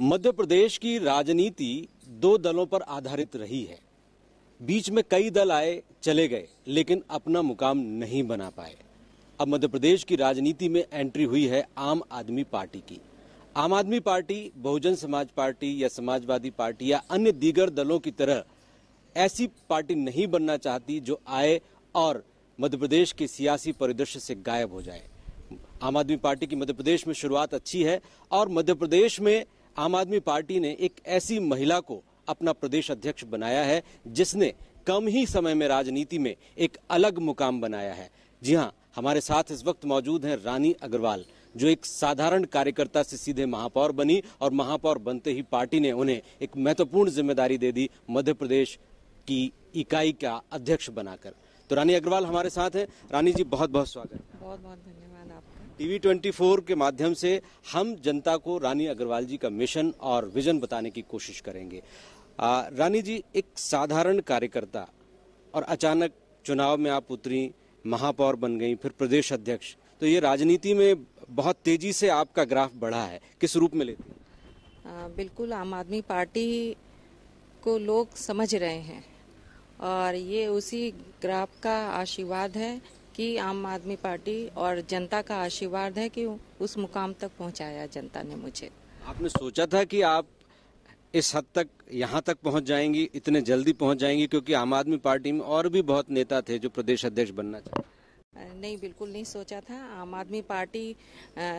मध्य प्रदेश की राजनीति दो दलों पर आधारित रही है बीच में कई दल आए चले गए लेकिन अपना मुकाम नहीं बना पाए अब मध्य प्रदेश की राजनीति में एंट्री हुई है आम आदमी पार्टी की आम आदमी पार्टी बहुजन समाज पार्टी या समाजवादी पार्टी या अन्य दीगर दलों की तरह ऐसी पार्टी नहीं बनना चाहती जो आए और मध्य प्रदेश के सियासी परिदृश्य से गायब हो जाए आम आदमी पार्टी की मध्य प्रदेश में शुरुआत अच्छी है और मध्य प्रदेश में आम आदमी पार्टी ने एक ऐसी महिला को अपना प्रदेश अध्यक्ष बनाया है जिसने कम ही समय में राजनीति में एक अलग मुकाम बनाया है जी हाँ हमारे साथ इस वक्त मौजूद हैं रानी अग्रवाल जो एक साधारण कार्यकर्ता से सीधे महापौर बनी और महापौर बनते ही पार्टी ने उन्हें एक महत्वपूर्ण जिम्मेदारी दे दी मध्य प्रदेश की इकाई का अध्यक्ष बनाकर तो रानी अग्रवाल हमारे साथ हैं रानी जी बहुत बहुत स्वागत बहुत बहुत धन्यवाद आपका टीवी 24 के माध्यम से हम जनता को रानी अग्रवाल जी का मिशन और विजन बताने की कोशिश करेंगे आ, रानी जी एक साधारण कार्यकर्ता और अचानक चुनाव में आप उतरी महापौर बन गई फिर प्रदेश अध्यक्ष तो ये राजनीति में बहुत तेजी से आपका ग्राफ बढ़ा है किस रूप में लेती बिल्कुल आम आदमी पार्टी को लोग समझ रहे हैं और ये उसी ग्राफ का आशीर्वाद है कि आम आदमी पार्टी और जनता का आशीर्वाद है कि उस मुकाम तक पहुंचाया जनता ने मुझे आपने सोचा था कि आप इस हद तक यहाँ तक पहुँच जाएंगी इतने जल्दी पहुँच जाएंगी क्योंकि आम आदमी पार्टी में और भी बहुत नेता थे जो प्रदेश अध्यक्ष बनना चाहते नहीं बिल्कुल नहीं सोचा था आम आदमी पार्टी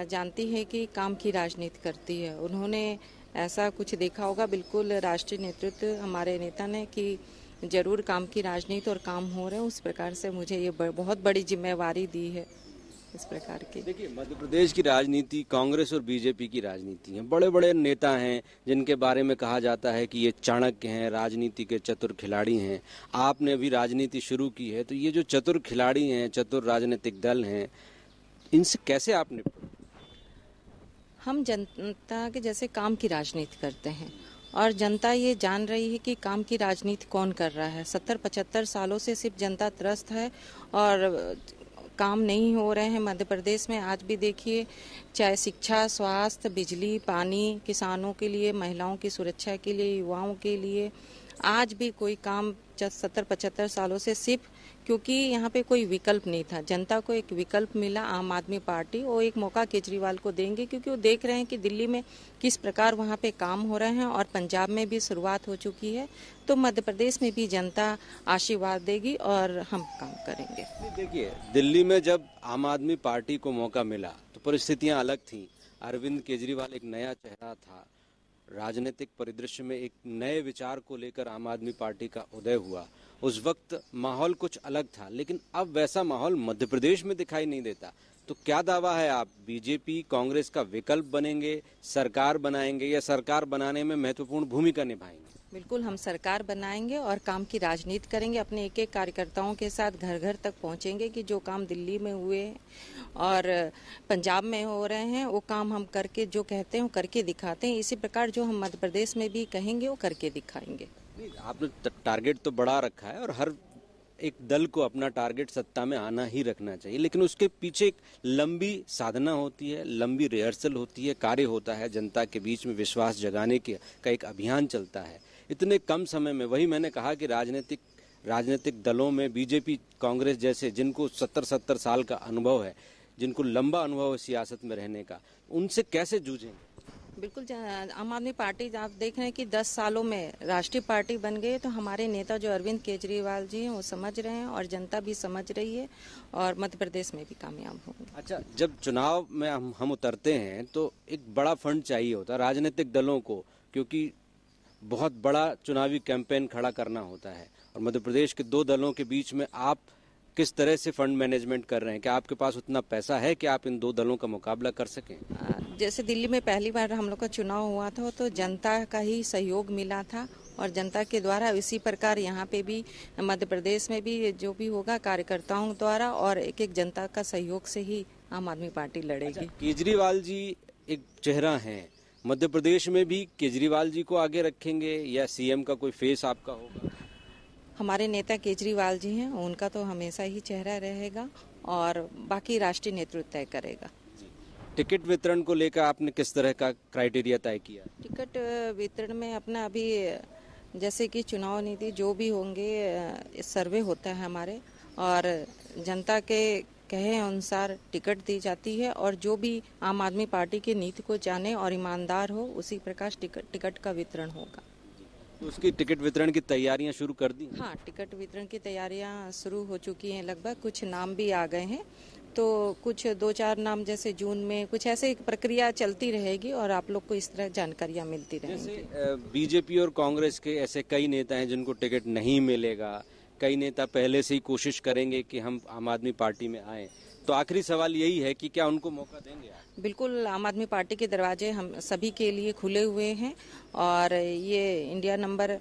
जानती है कि काम की राजनीति करती है उन्होंने ऐसा कुछ देखा होगा बिल्कुल राष्ट्रीय नेतृत्व हमारे नेता ने कि जरूर काम की राजनीति और काम हो रहे हैं उस प्रकार से मुझे ये बहुत बड़ी जिम्मेवारी दी है इस प्रकार की देखिए मध्य प्रदेश की राजनीति कांग्रेस और बीजेपी की राजनीति है बड़े बड़े नेता हैं जिनके बारे में कहा जाता है कि ये चाणक्य हैं राजनीति के चतुर खिलाड़ी हैं आपने अभी राजनीति शुरू की है तो ये जो चतुर खिलाड़ी हैं चतुर राजनीतिक दल हैं इनसे कैसे आप निपट हम जनता के जैसे काम की राजनीति करते हैं और जनता ये जान रही है कि काम की राजनीति कौन कर रहा है सत्तर पचहत्तर सालों से सिर्फ जनता त्रस्त है और काम नहीं हो रहे हैं मध्य प्रदेश में आज भी देखिए चाहे शिक्षा स्वास्थ्य बिजली पानी किसानों के लिए महिलाओं की सुरक्षा के लिए युवाओं के लिए आज भी कोई काम सत्तर पचहत्तर सालों से सिर्फ क्योंकि यहाँ पे कोई विकल्प नहीं था जनता को एक विकल्प मिला आम आदमी पार्टी और एक मौका केजरीवाल को देंगे क्योंकि वो देख रहे हैं कि दिल्ली में किस प्रकार वहाँ पे काम हो रहे हैं और पंजाब में भी शुरुआत हो चुकी है तो मध्य प्रदेश में भी जनता आशीर्वाद देगी और हम काम करेंगे देखिए दिल्ली में जब आम आदमी पार्टी को मौका मिला तो परिस्थितियाँ अलग थी अरविंद केजरीवाल एक नया चेहरा था राजनीतिक परिदृश्य में एक नए विचार को लेकर आम आदमी पार्टी का उदय हुआ उस वक्त माहौल कुछ अलग था लेकिन अब वैसा माहौल मध्य प्रदेश में दिखाई नहीं देता तो क्या दावा है आप बीजेपी कांग्रेस का विकल्प बनेंगे सरकार बनाएंगे या सरकार बनाने में महत्वपूर्ण भूमिका निभाएंगे बिल्कुल हम सरकार बनाएंगे और काम की राजनीति करेंगे अपने एक एक कार्यकर्ताओं के साथ घर घर तक पहुंचेंगे कि जो काम दिल्ली में हुए और पंजाब में हो रहे हैं वो काम हम करके जो कहते हैं वो करके दिखाते हैं इसी प्रकार जो हम मध्य प्रदेश में भी कहेंगे वो करके दिखाएंगे नहीं आपने टारगेट तो बड़ा रखा है और हर एक दल को अपना टारगेट सत्ता में आना ही रखना चाहिए लेकिन उसके पीछे एक लंबी साधना होती है लंबी रिहर्सल होती है कार्य होता है जनता के बीच में विश्वास जगाने के का एक अभियान चलता है इतने कम समय में वही मैंने कहा कि राजनीतिक राजनीतिक दलों में बीजेपी कांग्रेस जैसे जिनको सत्तर सत्तर साल का अनुभव है जिनको लंबा अनुभव है सियासत में रहने का उनसे कैसे जूझेंगे बिल्कुल आम आदमी पार्टी आप देख रहे हैं कि 10 सालों में राष्ट्रीय पार्टी बन गई तो हमारे नेता जो अरविंद केजरीवाल जी हैं वो समझ रहे हैं और जनता भी समझ रही है और मध्य प्रदेश में भी कामयाब होंगे अच्छा जब चुनाव में हम, हम उतरते हैं तो एक बड़ा फंड चाहिए होता है राजनीतिक दलों को क्योंकि बहुत बड़ा चुनावी कैंपेन खड़ा करना होता है और मध्य प्रदेश के दो दलों के बीच में आप किस तरह से फंड मैनेजमेंट कर रहे हैं क्या आपके पास उतना पैसा है कि आप इन दो दलों का मुकाबला कर सकें जैसे दिल्ली में पहली बार हम लोग का चुनाव हुआ था तो जनता का ही सहयोग मिला था और जनता के द्वारा इसी प्रकार यहाँ पे भी मध्य प्रदेश में भी जो भी होगा कार्यकर्ताओं द्वारा और एक एक जनता का सहयोग से ही आम आदमी पार्टी लड़ेगी अच्छा, केजरीवाल जी एक चेहरा है मध्य प्रदेश में भी केजरीवाल जी को आगे रखेंगे या सीएम का कोई फेस आपका होगा हमारे नेता केजरीवाल जी हैं उनका तो हमेशा ही चेहरा रहेगा और बाकी राष्ट्रीय नेतृत्व तय करेगा टिकट वितरण को लेकर आपने किस तरह का क्राइटेरिया तय किया टिकट वितरण में अपना अभी जैसे कि चुनाव नीति जो भी होंगे सर्वे होता है हमारे और जनता के कहे अनुसार टिकट दी जाती है और जो भी आम आदमी पार्टी की नीति को जाने और ईमानदार हो उसी प्रकार टिकट टिकट का वितरण होगा तो उसकी टिकट वितरण की तैयारियां शुरू कर दी हाँ टिकट वितरण की तैयारियां शुरू हो चुकी हैं लगभग कुछ नाम भी आ गए हैं तो कुछ दो चार नाम जैसे जून में कुछ ऐसे प्रक्रिया चलती रहेगी और आप लोग को इस तरह जानकारियां मिलती रहेंगी बीजेपी और कांग्रेस के ऐसे कई नेता हैं जिनको टिकट नहीं मिलेगा कई नेता पहले से ही कोशिश करेंगे कि हम आम आदमी पार्टी में आए तो आखिरी सवाल यही है कि क्या उनको मौका देंगे आप बिल्कुल आम आदमी पार्टी के दरवाजे हम सभी के लिए खुले हुए हैं और ये इंडिया नंबर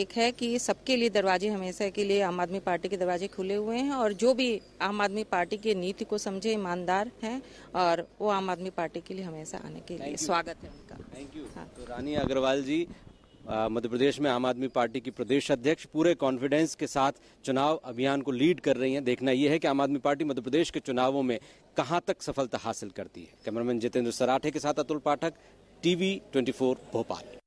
एक है कि सबके लिए दरवाजे हमेशा के लिए आम आदमी पार्टी के दरवाजे खुले हुए हैं और जो भी आम आदमी पार्टी की नीति को समझे ईमानदार हैं और वो आम आदमी पार्टी के लिए हमेशा आने के लिए स्वागत है उनका थैंक यू हाँ। तो रानी अग्रवाल जी मध्य प्रदेश में आम आदमी पार्टी की प्रदेश अध्यक्ष पूरे कॉन्फिडेंस के साथ चुनाव अभियान को लीड कर रही हैं देखना यह है कि आम आदमी पार्टी मध्य प्रदेश के चुनावों में कहां तक सफलता हासिल करती है कैमरामैन जितेंद्र सराठे के साथ अतुल पाठक टीवी 24 भोपाल